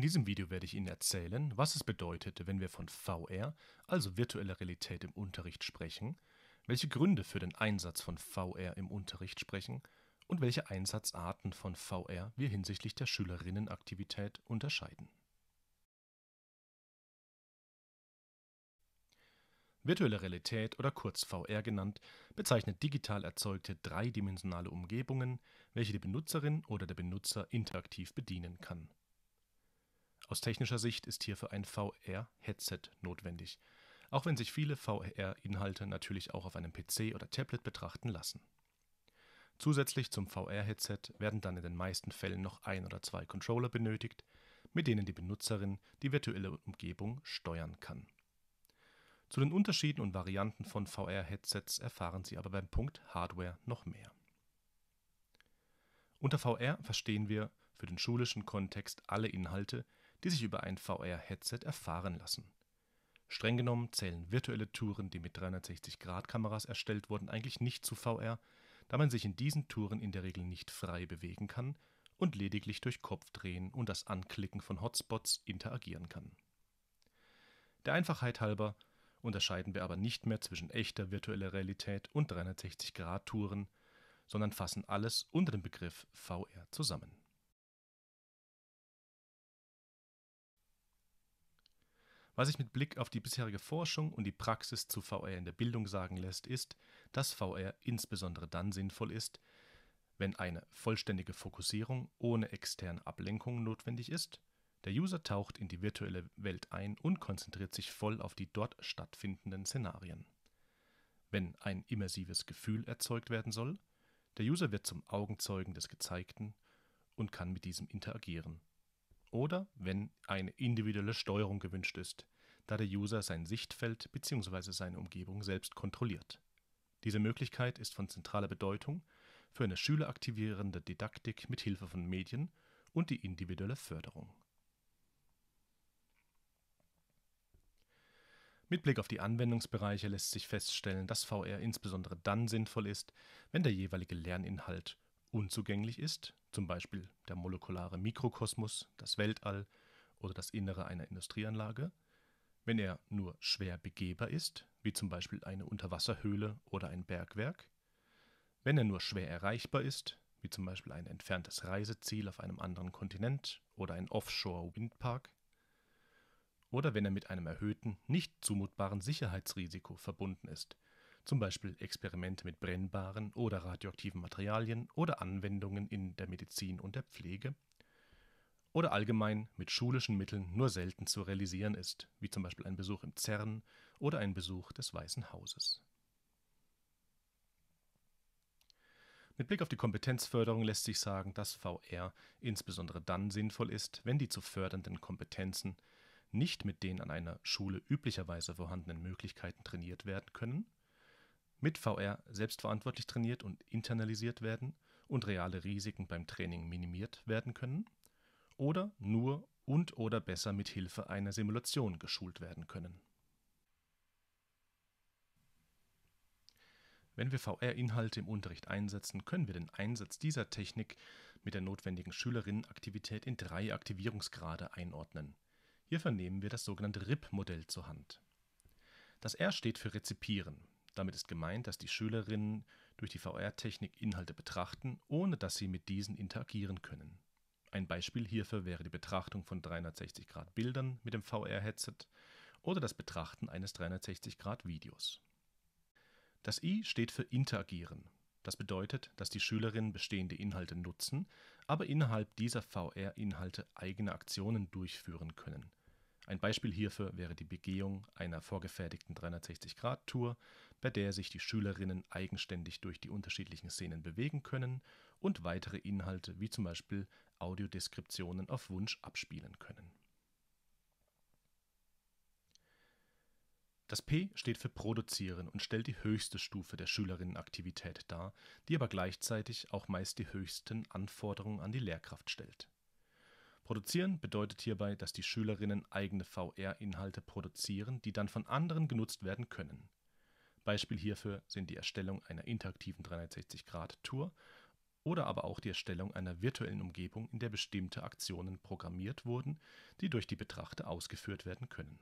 In diesem Video werde ich Ihnen erzählen, was es bedeutet, wenn wir von VR, also virtueller Realität im Unterricht sprechen, welche Gründe für den Einsatz von VR im Unterricht sprechen und welche Einsatzarten von VR wir hinsichtlich der Schülerinnenaktivität unterscheiden. Virtuelle Realität oder kurz VR genannt, bezeichnet digital erzeugte dreidimensionale Umgebungen, welche die Benutzerin oder der Benutzer interaktiv bedienen kann. Aus technischer Sicht ist hierfür ein VR-Headset notwendig, auch wenn sich viele VR-Inhalte natürlich auch auf einem PC oder Tablet betrachten lassen. Zusätzlich zum VR-Headset werden dann in den meisten Fällen noch ein oder zwei Controller benötigt, mit denen die Benutzerin die virtuelle Umgebung steuern kann. Zu den Unterschieden und Varianten von VR-Headsets erfahren Sie aber beim Punkt Hardware noch mehr. Unter VR verstehen wir für den schulischen Kontext alle Inhalte, die sich über ein VR-Headset erfahren lassen. Streng genommen zählen virtuelle Touren, die mit 360-Grad-Kameras erstellt wurden, eigentlich nicht zu VR, da man sich in diesen Touren in der Regel nicht frei bewegen kann und lediglich durch Kopfdrehen und das Anklicken von Hotspots interagieren kann. Der Einfachheit halber unterscheiden wir aber nicht mehr zwischen echter virtueller Realität und 360-Grad-Touren, sondern fassen alles unter dem Begriff VR zusammen Was sich mit Blick auf die bisherige Forschung und die Praxis zu VR in der Bildung sagen lässt, ist, dass VR insbesondere dann sinnvoll ist, wenn eine vollständige Fokussierung ohne externe Ablenkung notwendig ist, der User taucht in die virtuelle Welt ein und konzentriert sich voll auf die dort stattfindenden Szenarien. Wenn ein immersives Gefühl erzeugt werden soll, der User wird zum Augenzeugen des Gezeigten und kann mit diesem interagieren. Oder wenn eine individuelle Steuerung gewünscht ist, da der User sein Sichtfeld bzw. seine Umgebung selbst kontrolliert. Diese Möglichkeit ist von zentraler Bedeutung für eine schüleraktivierende Didaktik mit Hilfe von Medien und die individuelle Förderung. Mit Blick auf die Anwendungsbereiche lässt sich feststellen, dass VR insbesondere dann sinnvoll ist, wenn der jeweilige Lerninhalt unzugänglich ist, zum Beispiel der molekulare Mikrokosmos, das Weltall oder das Innere einer Industrieanlage, wenn er nur schwer begehbar ist, wie zum Beispiel eine Unterwasserhöhle oder ein Bergwerk. Wenn er nur schwer erreichbar ist, wie zum Beispiel ein entferntes Reiseziel auf einem anderen Kontinent oder ein Offshore-Windpark. Oder wenn er mit einem erhöhten, nicht zumutbaren Sicherheitsrisiko verbunden ist, zum Beispiel Experimente mit brennbaren oder radioaktiven Materialien oder Anwendungen in der Medizin und der Pflege oder allgemein mit schulischen Mitteln nur selten zu realisieren ist, wie zum Beispiel ein Besuch im CERN oder ein Besuch des Weißen Hauses. Mit Blick auf die Kompetenzförderung lässt sich sagen, dass VR insbesondere dann sinnvoll ist, wenn die zu fördernden Kompetenzen nicht mit den an einer Schule üblicherweise vorhandenen Möglichkeiten trainiert werden können, mit VR selbstverantwortlich trainiert und internalisiert werden und reale Risiken beim Training minimiert werden können oder nur und/oder besser mit Hilfe einer Simulation geschult werden können. Wenn wir VR-Inhalte im Unterricht einsetzen, können wir den Einsatz dieser Technik mit der notwendigen Schülerinnenaktivität in drei Aktivierungsgrade einordnen. Hierfür nehmen wir das sogenannte RIP-Modell zur Hand. Das R steht für Rezipieren. Damit ist gemeint, dass die Schülerinnen durch die VR-Technik Inhalte betrachten, ohne dass sie mit diesen interagieren können. Ein Beispiel hierfür wäre die Betrachtung von 360-Grad-Bildern mit dem VR-Headset oder das Betrachten eines 360-Grad-Videos. Das I steht für Interagieren. Das bedeutet, dass die Schülerinnen bestehende Inhalte nutzen, aber innerhalb dieser VR-Inhalte eigene Aktionen durchführen können ein Beispiel hierfür wäre die Begehung einer vorgefertigten 360-Grad-Tour, bei der sich die Schülerinnen eigenständig durch die unterschiedlichen Szenen bewegen können und weitere Inhalte wie zum Beispiel Audiodeskriptionen auf Wunsch abspielen können. Das P steht für Produzieren und stellt die höchste Stufe der Schülerinnenaktivität dar, die aber gleichzeitig auch meist die höchsten Anforderungen an die Lehrkraft stellt Produzieren bedeutet hierbei, dass die Schülerinnen eigene VR-Inhalte produzieren, die dann von anderen genutzt werden können. Beispiel hierfür sind die Erstellung einer interaktiven 360-Grad-Tour oder aber auch die Erstellung einer virtuellen Umgebung, in der bestimmte Aktionen programmiert wurden, die durch die Betrachter ausgeführt werden können